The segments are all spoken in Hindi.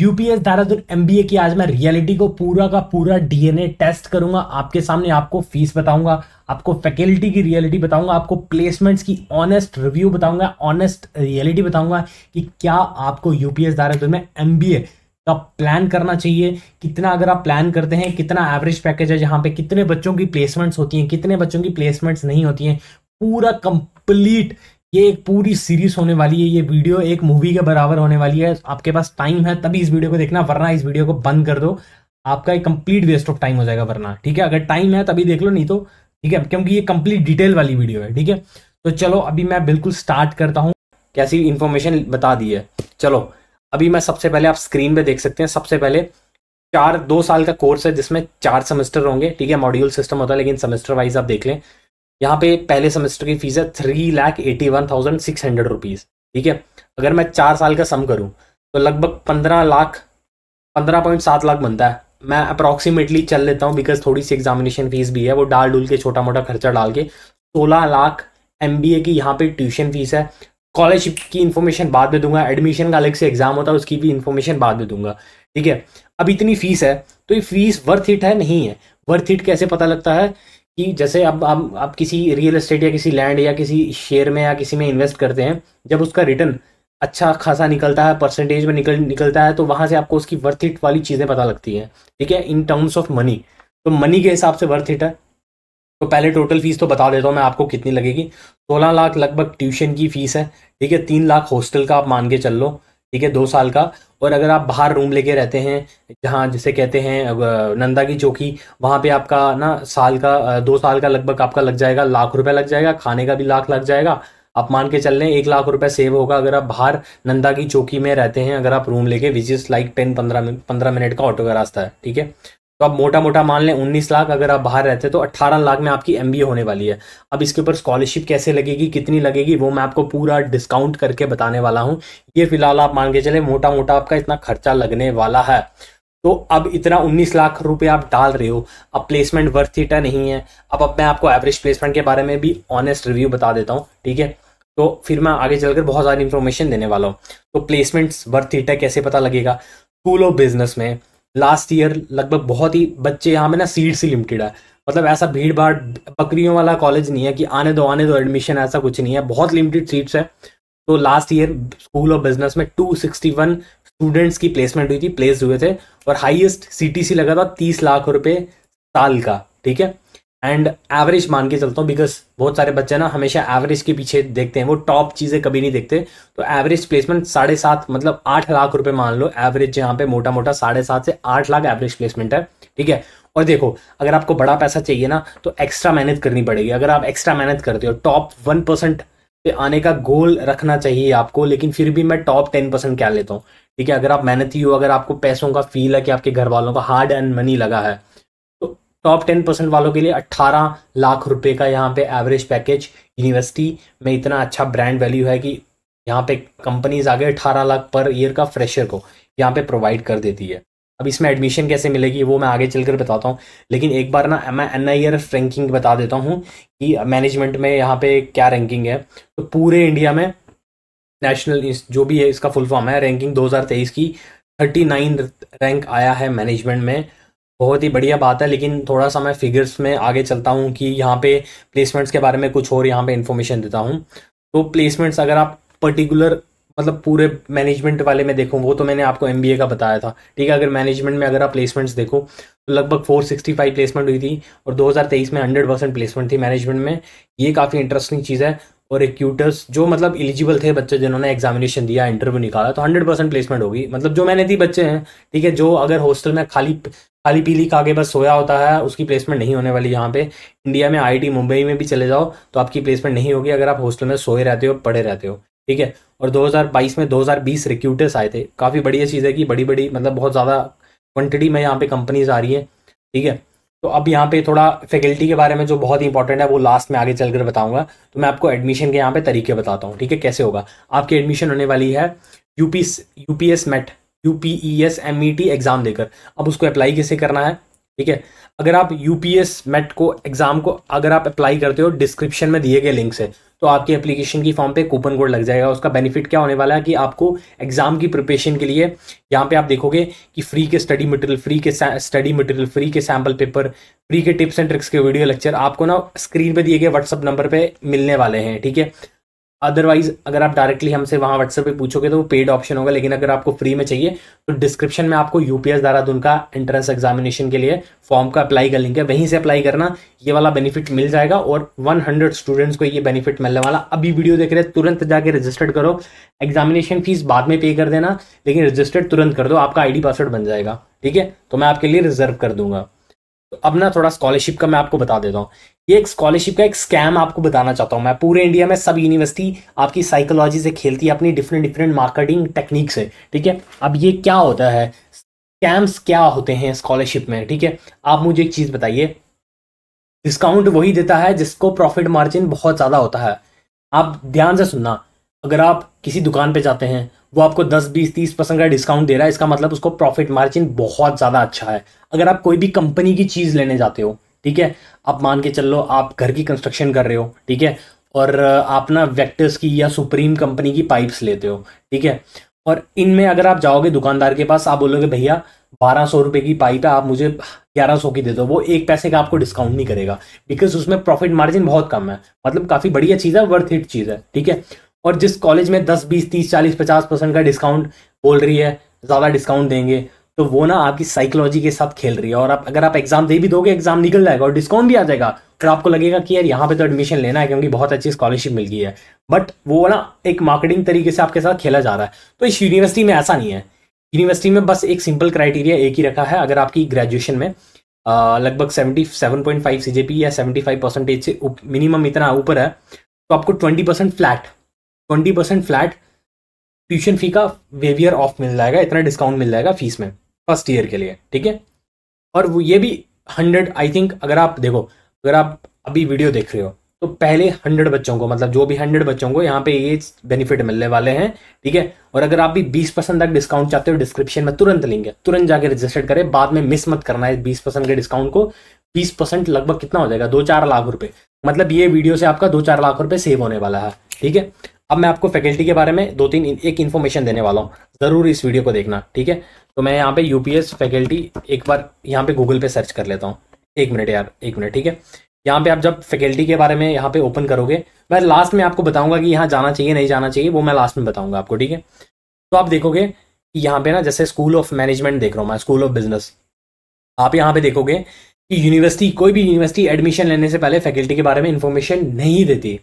यूपीएस देहरादून ए की आज मैं रियलिटी को पूरा का पूरा डीएनए टेस्ट करूंगा आपके सामने आपको फीस बताऊंगा आपको फैकल्टी की रियलिटी बताऊंगा आपको प्लेसमेंट्स की ऑनेस्ट रिव्यू बताऊंगा ऑनेस्ट रियलिटी बताऊंगा कि क्या आपको यूपीएस देहरादून में ए का प्लान करना चाहिए कितना अगर आप प्लान करते हैं कितना एवरेज पैकेज है जहाँ पे कितने बच्चों की प्लेसमेंट्स होती हैं कितने बच्चों की प्लेसमेंट्स नहीं होती हैं पूरा कंप्लीट ये एक पूरी सीरीज होने वाली है ये वीडियो एक मूवी के बराबर होने वाली है आपके पास टाइम है तभी इस वीडियो को देखना वरना इस वीडियो को बंद कर दो आपका एक कंप्लीट वेस्ट ऑफ टाइम हो जाएगा वरना ठीक है अगर टाइम है तभी देख लो नहीं तो ठीक है क्योंकि ये कंप्लीट डिटेल वाली वीडियो है ठीक है तो चलो अभी मैं बिल्कुल स्टार्ट करता हूँ कैसी इन्फॉर्मेशन बता दी है चलो अभी मैं सबसे पहले आप स्क्रीन पे देख सकते हैं सबसे पहले चार दो साल का कोर्स है जिसमें चार सेमेस्टर होंगे ठीक है मॉड्यूल सिस्टम होता है लेकिन सेमेस्टर वाइज आप देख लें यहाँ पे पहले सेमेस्टर की फीस है three lakh eighty one thousand six hundred rupees ठीक है अगर मैं चार साल का सम करूँ तो लगभग पंद्रह लाख पंद्रह पॉइंट सात लाख बनता है मैं अप्रॉक्सीमेटली चल लेता हूँ बिकॉज थोड़ी सी एग्जामिनेशन फीस भी है वो डाल डूल के छोटा मोटा खर्चा डाल के सोलह लाख एम की यहाँ पे ट्यूशन फीस है स्कॉलरशिप की इन्फॉर्मेशन बाद में दूंगा एडमिशन का अलग से एग्जाम होता है उसकी भी इन्फॉर्मेशन बाद में दूंगा ठीक है अब इतनी फीस है तो ये फीस वर्थ इट है नहीं है वर्थ इट कैसे पता लगता है कि जैसे अब आप आप किसी रियल एस्टेट या किसी लैंड या किसी शेयर में या किसी में इन्वेस्ट करते हैं जब उसका रिटर्न अच्छा खासा निकलता है परसेंटेज में निकल निकलता है तो वहां से आपको उसकी वर्थ हिट वाली चीज़ें पता लगती है ठीक है इन टर्म्स ऑफ मनी तो मनी के हिसाब से वर्थ हिट है तो पहले टोटल फीस तो बता देता हूँ मैं आपको कितनी लगेगी सोलह लाख लगभग ट्यूशन की फीस है ठीक है तीन लाख हॉस्टल का आप मान के चल लो ठीक है दो साल का और अगर आप बाहर रूम लेके रहते हैं जहाँ जिसे कहते हैं नंदा की चौकी वहाँ पे आपका ना साल का दो साल का लगभग आपका लग जाएगा लाख रुपए लग जाएगा खाने का भी लाख लग जाएगा आप मान के चल रहे हैं एक लाख रुपए सेव होगा अगर आप बाहर नंदा की चौकी में रहते हैं अगर आप रूम लेके विच इज़ लाइक टेन पंद्रह पंद्रह मिनट का ऑटो का रास्ता है ठीक है तो आप मोटा मोटा मान लें उन्नीस लाख अगर आप बाहर रहते तो अट्ठारह लाख में आपकी एम होने वाली है अब इसके ऊपर स्कॉलरशिप कैसे लगेगी कितनी लगेगी वो मैं आपको पूरा डिस्काउंट करके बताने वाला हूँ ये फिलहाल आप मान के चले मोटा मोटा आपका इतना खर्चा लगने वाला है तो अब इतना 19 लाख रुपए आप डाल रहे हो अब प्लेसमेंट वर्थ थीटा नहीं है अब अब मैं आपको एवरेज प्लेसमेंट के बारे में भी ऑनेस्ट रिव्यू बता देता हूँ ठीक है तो फिर मैं आगे चलकर बहुत सारी इन्फॉर्मेशन देने वाला हूँ तो प्लेसमेंट्स वर्थ इटा कैसे पता लगेगा स्कूल ऑफ बिजनेस में लास्ट ईयर लगभग बहुत ही बच्चे यहाँ पे ना सीट से लिमिटेड है मतलब ऐसा भीड़ भाड़ बकरियों वाला कॉलेज नहीं है कि आने दो आने दो एडमिशन ऐसा कुछ नहीं है बहुत लिमिटेड सीट्स है तो last year school of business में 261 स्टूडेंट्स की प्लेसमेंट हुई थी प्लेस हुए थे और हाईएस्ट सीटीसी लगा था तीस लाख रुपए साल का ठीक है एंड एवरेज मान के चलता हूँ बिकॉज बहुत सारे बच्चे ना हमेशा एवरेज के पीछे देखते हैं वो टॉप चीज़ें कभी नहीं देखते तो एवरेज प्लेसमेंट साढ़े सात मतलब आठ लाख रुपए मान लो एवरेज यहाँ पे मोटा मोटा साढ़े सात से आठ लाख एवरेज प्लेसमेंट है ठीक है और देखो अगर आपको बड़ा पैसा चाहिए ना तो एक्स्ट्रा मेहनत करनी पड़ेगी अगर आप एक्स्ट्रा मेहनत करते हो टॉप वन परसेंट पे आने का गोल रखना चाहिए आपको लेकिन फिर भी मैं टॉप टेन परसेंट क्या लेता हूँ ठीक है अगर आप मेहनती हो अगर आपको पैसों का फील है कि आपके घर वालों का हार्ड एंड मनी लगा है टॉप टेन परसेंट वालों के लिए अट्ठारह लाख रुपए का यहाँ पे एवरेज पैकेज यूनिवर्सिटी में इतना अच्छा ब्रांड वैल्यू है कि यहाँ पे कंपनीज आगे अट्ठारह लाख पर ईयर का फ्रेशर को यहाँ पे प्रोवाइड कर देती है अब इसमें एडमिशन कैसे मिलेगी वो मैं आगे चलकर बताता हूँ लेकिन एक बार ना मैं एन आई रैंकिंग बता देता हूँ कि मैनेजमेंट में यहाँ पे क्या रैंकिंग है तो पूरे इंडिया में नेशनल जो भी है इसका फुल फॉर्म है रैंकिंग 2023 की 39 रैंक आया है मैनेजमेंट में बहुत ही बढ़िया बात है लेकिन थोड़ा सा मैं फिगर्स में आगे चलता हूँ कि यहाँ पे प्लेसमेंट्स के बारे में कुछ और यहाँ पे इन्फॉर्मेशन देता हूँ तो प्लेसमेंट्स अगर आप पर्टिकुलर मतलब पूरे मैनेजमेंट वाले में देखो वो तो मैंने आपको एम का बताया था ठीक है अगर मैनेजमेंट में अगर आप प्लेसमेंट्स देखो तो लगभग 465 प्लेसमेंट हुई थी और 2023 में 100 परसेंट प्लेसमेंट थी मैनेजमेंट में ये काफ़ी इंटरेस्टिंग चीज़ है और रिक्यूटर्स जो मतलब एलिजिबल थे बच्चे जिन्होंने एग्जामिनेशन दिया इंटरव्यू निकाला तो हंड्रेड परसेंट प्लेसमेंट होगी मतलब जो मैंने दी बच्चे हैं ठीक है जो अगर हॉस्टल में खाली खाली पीली का आगे बस सोया होता है उसकी प्लेसमेंट नहीं होने वाली यहाँ पे इंडिया में आई मुंबई में भी चले जाओ तो आपकी प्लेसमेंट नहीं होगी अगर आप हॉस्टल में सोए रहते हो पढ़े रहते हो ठीक है और 2022 में 2020 रिक्यूटर्स आए थे काफ़ी बढ़िया चीज़ है कि बड़ी बड़ी मतलब बहुत ज़्यादा क्वान्टिटी में यहाँ पे कंपनीज आ रही है ठीक है तो अब यहाँ पे थोड़ा फैकल्टी के बारे में जो बहुत इंपॉर्टेंट है वो लास्ट में आगे चल कर बताऊंगा तो मैं आपको एडमिशन के यहाँ पे तरीके बताता हूँ ठीक है कैसे होगा आपकी एडमिशन होने वाली है UP UPS MET U P E S M E T exam देकर अब उसको अप्लाई कैसे करना है ठीक है अगर आप यूपीएस मेट को एग्जाम को अगर आप अप्लाई करते हो डिस्क्रिप्शन में दिए गए लिंक से तो आपकी एप्लीकेशन की फॉर्म पे कूपन कोड लग जाएगा उसका बेनिफिट क्या होने वाला है कि आपको एग्जाम की प्रिपरेशन के लिए यहाँ पे आप देखोगे कि फ्री के स्टडी मटेरियल फ्री के स्टडी मटेरियल फ्री के सैम्पल पेपर फ्री के टिप्स एंड ट्रिक्स के वीडियो लेक्चर आपको ना स्क्रीन पे दिए गए व्हाट्सअप नंबर पर मिलने वाले हैं ठीक है अदरवाइज अगर आप डायरेक्टली हमसे वहाँ व्हाट्सएप पे पूछोगे तो वो पेड ऑप्शन होगा लेकिन अगर आपको फ्री में चाहिए तो डिस्क्रिप्शन में आपको यूपीएस दाराद उनका एंट्रेंस एग्जामिनेशन के लिए फॉर्म का अप्लाई कर लिंक है वहीं से अप्लाई करना ये वाला बेनिफिट मिल जाएगा और 100 स्टूडेंट्स को ये बेनिफिट मिलने वाला अभी वीडियो देख रहे हैं तुरंत जाके रजिस्टर्ड करो एग्जामिनेशन फीस बाद में पे कर देना लेकिन रजिस्टर्ड तुरंत कर दो आपका आई पासवर्ड बन जाएगा ठीक है तो मैं आपके लिए रिजर्व कर दूंगा तो अब ना थोड़ा स्कॉलरशिप का मैं आपको बता देता हूँ ये एक स्कॉलरशिप का एक स्कैम आपको बताना चाहता हूँ मैं पूरे इंडिया में सब यूनिवर्सिटी आपकी साइकोलॉजी से खेलती है अपनी डिफरेंट डिफरेंट मार्केटिंग टेक्निक से ठीक है अब ये क्या होता है स्कैम्स क्या होते हैं स्कॉलरशिप में ठीक है आप मुझे एक चीज़ बताइए डिस्काउंट वही देता है जिसको प्रॉफिट मार्जिन बहुत ज़्यादा होता है आप ध्यान से सुनना अगर आप किसी दुकान पे जाते हैं वो आपको 10, 20, 30 परसेंट का डिस्काउंट दे रहा है इसका मतलब उसको प्रॉफिट मार्जिन बहुत ज़्यादा अच्छा है अगर आप कोई भी कंपनी की चीज़ लेने जाते हो ठीक है आप मान के चल लो आप घर की कंस्ट्रक्शन कर रहे हो ठीक है और आप ना वेक्टर्स की या सुप्रीम कंपनी की पाइप्स लेते हो ठीक है और इनमें अगर आप जाओगे दुकानदार के पास आप बोलोगे भैया बारह सौ रुपये की पाइप है आप मुझे ग्यारह सौ की दे दो वो एक पैसे का आपको डिस्काउंट नहीं करेगा बिकॉज उसमें प्रॉफिट मार्जिन बहुत कम है मतलब काफ़ी बढ़िया चीज़ है वर्थ इट चीज़ है ठीक है और जिस कॉलेज में दस बीस तीस चालीस पचास परसेंट का डिस्काउंट बोल रही है ज़्यादा डिस्काउंट देंगे तो वो ना आपकी साइकोलॉजी के साथ खेल रही है और आप अगर आप एग्जाम दे भी दोगे एग्जाम निकल जाएगा और डिस्काउंट भी आ जाएगा फिर आपको लगेगा कि यार यहाँ पे तो एडमिशन लेना है क्योंकि बहुत अच्छी स्कॉलरशिप मिल गई है बट वो ना एक मार्केटिंग तरीके से आपके साथ खेला जा रहा है तो इस यूनिवर्सिटी में ऐसा नहीं है यूनिवर्सिटी में बस एक सिंपल क्राइटेरिया एक ही रखा है अगर आपकी ग्रेजुएशन में लगभग seventy seven point five C या सेवेंटी फाइव परसेंटेज से मिनिमम इतना ऊपर है तो आपको twenty percent flat twenty percent flat tuition fee का वेवियर ऑफ मिल जाएगा इतना डिस्काउंट मिल जाएगा फीस में फर्स्ट ईयर के लिए ठीक है और वो ये भी हंड्रेड आई थिंक अगर आप देखो अगर आप अभी वीडियो देख रहे हो तो पहले हंड्रेड बच्चों को मतलब जो भी हंड्रेड बच्चों को यहाँ पे ये बेनिफिट मिलने वाले हैं ठीक है और अगर आप भी बीस परसेंट तक डिस्काउंट चाहते हो डिस्क्रिप्शन में तुरंत लिंक है तुरंत जाके रजिस्टर करें बाद में मिस मत करना है बीस परसेंट के डिस्काउंट को बीस परसेंट लगभग कितना हो जाएगा दो चार लाख रुपए मतलब ये वीडियो से आपका दो चार लाख रुपए सेव होने वाला है ठीक है अब मैं आपको फैकल्टी के बारे में दो तीन एक इन्फॉर्मेशन देने वाला हूँ ज़रूर इस वीडियो को देखना ठीक है तो मैं यहाँ पे यूपीएस फैकल्टी एक बार यहाँ पे गूगल पे सर्च कर लेता हूँ एक मिनट यार एक मिनट ठीक है यहाँ पे आप जब फैकल्टी के बारे में यहाँ पे ओपन करोगे मैं लास्ट में आपको बताऊँगा कि यहाँ जाना चाहिए नहीं जाना चाहिए वो मैं लास्ट में बताऊँगा आपको ठीक है तो आप देखोगे कि यहाँ पे ना जैसे स्कूल ऑफ मैनेजमेंट देख रहा हूँ मैं स्कूल ऑफ बिजनेस आप यहाँ पे देखोगे कि यूनिवर्सिटी कोई भी यूनिवर्सिटी एडमिशन लेने से पहले फैकल्टी के बारे में इन्फॉर्मेशन नहीं देती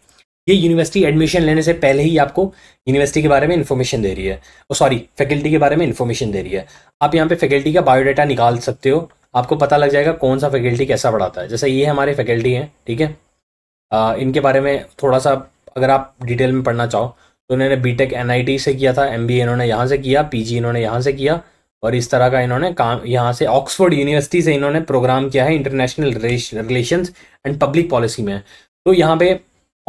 ये यूनिवर्सिटी एडमिशन लेने से पहले ही आपको यूनिवर्सिटी के बारे में इन्फॉर्मेशन दे रही है और सॉरी फैकल्टी के बारे में इन्फॉर्मेशन दे रही है आप यहाँ पे फैकल्टी का बायोडाटा निकाल सकते हो आपको पता लग जाएगा कौन सा फैकल्टी कैसा पढ़ाता है जैसे ये हमारे फैकल्टी हैं ठीक है आ, इनके बारे में थोड़ा सा अगर आप डिटेल में पढ़ना चाहो तो इन्होंने बी टेक एन से किया था एम इन्होंने यहाँ से किया पी इन्होंने यहाँ से किया और इस तरह का इन्होंने काम यहाँ से ऑक्सफोर्ड यूनिवर्सिटी से इन्होंने प्रोग्राम किया है international relation and public policy में तो यहाँ पे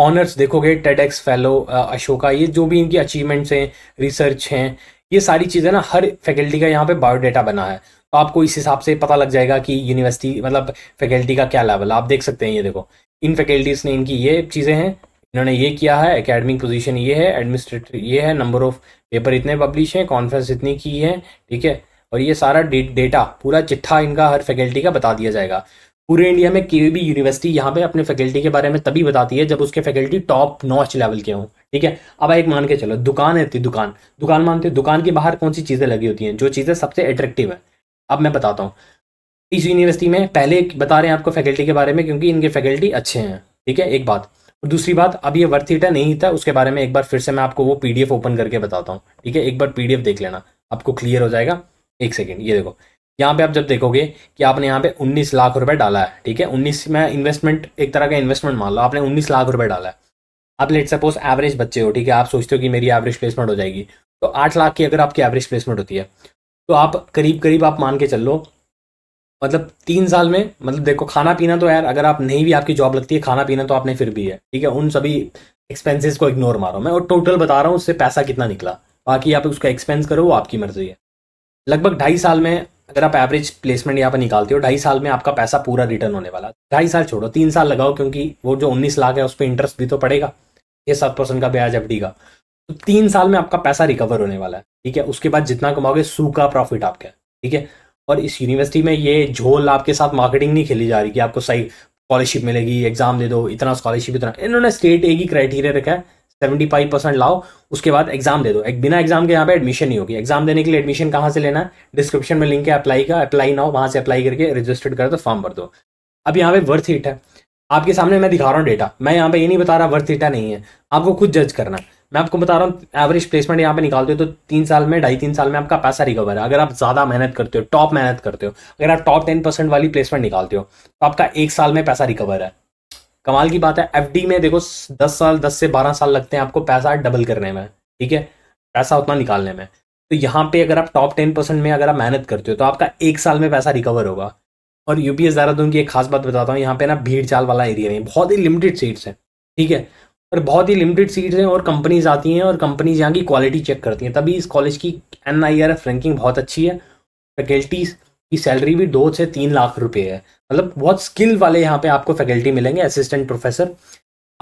ऑनर्स देखोगे टेडेक्स फेलो अशोका ये जो भी इनकी अचीवमेंट्स हैं रिसर्च हैं ये सारी चीज़ें ना हर फैकल्टी का यहाँ पे बायोडाटा बना है तो आपको इस हिसाब से पता लग जाएगा कि यूनिवर्सिटी मतलब फैकल्टी का क्या लेवल आप देख सकते हैं ये देखो इन फैकल्टीज़ ने इनकी ये चीज़ें हैं इन्होंने ये किया है एकेडमिक पोजीशन ये है एडमिनिस्ट्रेटिव ये है नंबर ऑफ पेपर इतने पब्लिश हैं कॉन्फ्रेंस इतनी की है ठीक है और ये सारा डेटा पूरा चिट्ठा इनका हर फैकल्टी का बता दिया जाएगा पूरे इंडिया में कोई भी यूनिवर्सिटी यहाँ पे अपने फैकल्टी के बारे में तभी बताती है जब उसके फैकल्टी टॉप नॉच लेवल के हों ठीक है अब एक मान के चलो दुकान है दुकान दुकान मानते दुकान के बाहर कौन सी चीज़ें लगी होती हैं जो चीज़ें सबसे अट्रेक्टिव है अब मैं बताता हूँ इस यूनिवर्सिटी में पहले बता रहे हैं आपको फैकल्टी के बारे में क्योंकि इनके फैकल्टी अच्छे हैं ठीक है एक बात और दूसरी बात अब ये वर्थ इट नहीं था उसके बारे में एक बार फिर से मैं आपको वो पीडीएफ ओपन करके बताता हूँ ठीक है एक बार पीडीएफ देख लेना आपको क्लियर हो जाएगा एक सेकेंड ये देखो यहाँ पे आप जब देखोगे कि आपने यहाँ पे 19 लाख रुपए डाला है ठीक है 19 में इन्वेस्टमेंट एक तरह का इन्वेस्टमेंट मान लो आपने 19 लाख रुपए डाला है आप लेट सपोज एवरेज बच्चे हो ठीक है आप सोचते हो कि मेरी एवरेज प्लेसमेंट हो जाएगी तो आठ लाख की अगर आपकी एवरेज प्लेसमेंट होती है तो आप करीब करीब आप मान के चल लो मतलब तीन साल में मतलब देखो खाना पीना तो यार अगर आप नहीं भी आपकी जॉब लगती है खाना पीना तो आपने फिर भी है ठीक है उन सभी एक्सपेंसेस को इग्नोर मारो मैं और टोटल बता रहा हूँ उससे पैसा कितना निकला बाकी आप उसका एक्सपेंस करो वो आपकी मर्जी है लगभग ढाई साल में अगर आप एवरेज प्लेसमेंट यहाँ पर निकालते हो ढाई साल में आपका पैसा पूरा रिटर्न होने वाला ढाई साल छोड़ो तीन साल लगाओ क्योंकि वो जो उन्नीस लाख है उस पर इंटरेस्ट भी तो पड़ेगा ये सात परसेंट का ब्याज एफ का तो तीन साल में आपका पैसा रिकवर होने वाला है ठीक है उसके बाद जितना कमाओगे सूखा प्रॉफिट आपका ठीक है और इस यूनिवर्सिटी में ये झोल आपके साथ मार्केटिंग नहीं खेली जा रही कि आपको सही स्कॉलरशिप मिलेगी एग्जाम दे दो इतना स्कॉलरशिप इतना इन्होंने स्टेट एक ही क्राइटेरिया रखा है सेवेंटी फाइव परसेंट लाओ उसके बाद एग्जाम दे दो एक बिना एग्जाम के यहाँ पे एडमिशन नहीं होगी एग्जाम देने के लिए एडमिशन कहाँ से लेना है डिस्क्रिप्शन में लिंक है अप्लाई का अप्लाई ना हो वहाँ से अप्लाई करके रजिस्टर्ड कर दो फॉर्म भर दो अब यहाँ पे वर्थ हिट है आपके सामने मैं दिखा रहा हूँ डेटा मैं यहाँ पे ये नहीं बता रहा वर्थ हिटा नहीं है आपको खुद जज करना मैं आपको बता रहा हूँ एवरेज प्लेसमेंट यहाँ पे निकालते हो तो तीन साल में ढाई तीन साल में आपका पैसा रिकवर है अगर आप ज़्यादा मेहनत करते हो टॉप मेहनत करते हो अगर आप टॉप टेन परसेंट वाली प्लेसमेंट निकालते हो तो आपका एक साल में पैसा रिकवर है कमाल की बात है एफ में देखो दस साल दस से बारह साल लगते हैं आपको पैसा डबल करने में ठीक है पैसा उतना निकालने में तो यहाँ पे अगर आप टॉप टेन परसेंट में अगर आप मेहनत करते हो तो आपका एक साल में पैसा रिकवर होगा और यूपीएस देहरादून की एक खास बात बताता हूँ यहाँ पे ना भीड़ चाल वाला एरिया नहीं बहुत ही लिमिटेड सीट्स हैं ठीक है और बहुत ही लिमिटेड सीट्स हैं और कंपनीज आती हैं और कंपनीज यहाँ की क्वालिटी चेक करती हैं तभी इस कॉलेज की एन रैंकिंग बहुत अच्छी है फैकल्टीज की सैलरी भी दो से तीन लाख रुपए है मतलब बहुत स्किल वाले यहाँ पे आपको फैकल्टी मिलेंगे असिस्टेंट प्रोफेसर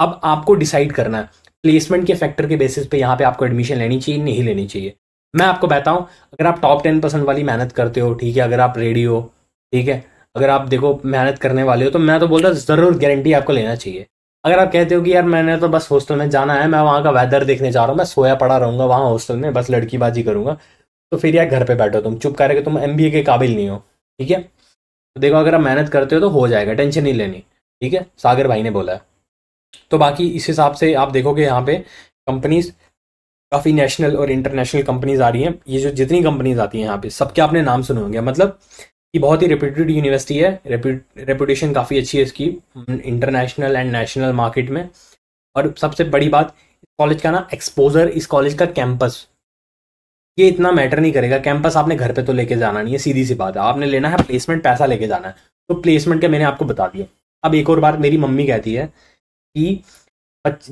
अब आपको डिसाइड करना है प्लेसमेंट के फैक्टर के बेसिस पे यहाँ पे आपको एडमिशन लेनी चाहिए नहीं लेनी चाहिए मैं आपको बताऊँ अगर आप टॉप टेन परसेंट वाली मेहनत करते हो ठीक है अगर आप रेडी हो ठीक है अगर आप देखो मेहनत करने वाले हो तो मैं तो बोलता हूँ ज़रूर गारंटी आपको लेना चाहिए अगर आप कहते हो कि यार मैंने तो बस हॉस्टल में जाना है मैं वहाँ का वेदर देखने जा रहा हूँ मैं सोया पड़ा रहूँगा वहाँ हॉस्टल में बस लड़की बाजी करूँगा तो फिर यार घर पे बैठो तुम चुप करके तुम एम के काबिल नहीं हो ठीक है तो देखो अगर आप मेहनत करते हो तो हो जाएगा टेंशन नहीं लेनी ठीक है सागर भाई ने बोला है तो बाकी इस हिसाब से आप देखोगे यहाँ पे कंपनीज काफ़ी नेशनल और इंटरनेशनल कंपनीज आ रही हैं ये जो जितनी कंपनीज आती हैं यहाँ पे सबके आपने नाम सुने होंगे मतलब कि बहुत ही रिप्यूटेड यूनिवर्सिटी है रेपूटेशन काफ़ी अच्छी है इसकी इंटरनेशनल एंड नेशनल मार्केट में और सबसे बड़ी बात कॉलेज का ना एक्सपोजर इस कॉलेज का कैंपस ये इतना मैटर नहीं करेगा कैंपस आपने घर पे तो लेके जाना नहीं है सीधी सी बात है आपने लेना है प्लेसमेंट पैसा लेके जाना है तो प्लेसमेंट के मैंने आपको बता दिया अब एक और बात मेरी मम्मी कहती है कि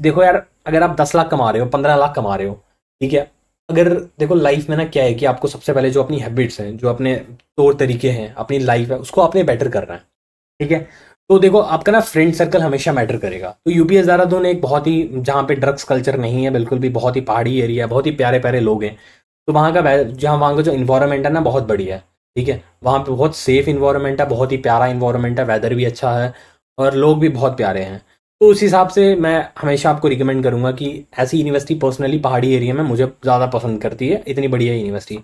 देखो यार अगर आप दस लाख कमा रहे हो पंद्रह लाख कमा रहे हो ठीक है अगर देखो लाइफ में ना क्या है कि आपको सबसे पहले जो अपनी हैबिट्स हैं जो अपने तौर तरीके हैं अपनी लाइफ है उसको आपने बेटर करना है ठीक है तो देखो आपका ना फ्रेंड सर्कल हमेशा मैटर करेगा तो यूपीएस देहरादून एक बहुत ही जहाँ पे ड्रग्स कल्चर नहीं है बिल्कुल भी बहुत ही पहाड़ी एरिया है बहुत ही प्यारे प्यारे लोग हैं तो वहाँ का जहाँ वहाँ का जो इन्वायरमेंट है ना बहुत बढ़िया है ठीक है वहाँ पे बहुत सेफ इन्वायरमेंट है बहुत ही प्यारा इन्वायरमेंट है वेदर भी अच्छा है और लोग भी बहुत प्यारे हैं तो उस हिसाब से मैं हमेशा आपको रिकमेंड करूँगा कि ऐसी यूनिवर्सिटी पर्सनली पहाड़ी एरिया में मुझे ज़्यादा पसंद करती है इतनी बढ़िया यूनिवर्सिटी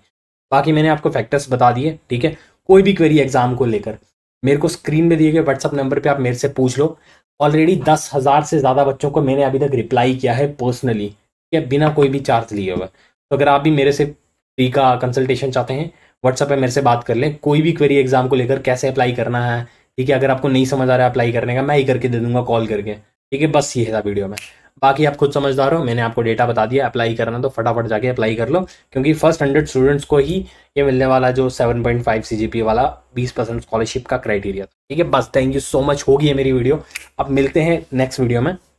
बाकी मैंने आपको फैक्टर्स बता दिए ठीक है कोई भी क्वेरी एग्जाम को लेकर मेरे को स्क्रीन में दिए गए व्हाट्सअप नंबर पर आप मेरे से पूछ लो ऑलरेडी दस हज़ार से ज़्यादा बच्चों को मैंने अभी तक रिप्लाई किया है पर्सनली ठीक बिना कोई भी चार्ज लिए हुआ तो अगर आप भी मेरे से फ्री का कंसल्टेशन चाहते हैं व्हाट्सएप पर मेरे से बात कर लें कोई भी क्वेरी एग्जाम को लेकर कैसे अप्लाई करना है ठीक है अगर आपको नहीं समझ आ रहा है अप्लाई करने का मैं ही करके दे दूंगा कॉल करके ठीक है बस ये था वीडियो में बाकी आप खुद समझदार हो मैंने आपको डेटा बता दिया अप्लाई करना तो फटाफट जाके अप्लाई कर लो क्योंकि फर्स्ट हंड्रेड स्टूडेंट्स को ही ये मिलने वाला जो seven point five C G P वाला बीस परसेंट स्कॉलरशिप का क्राइटेरिया था ठीक है बस थैंक यू सो मच होगी है मेरी वीडियो अब मिलते हैं नेक्स्ट वीडियो में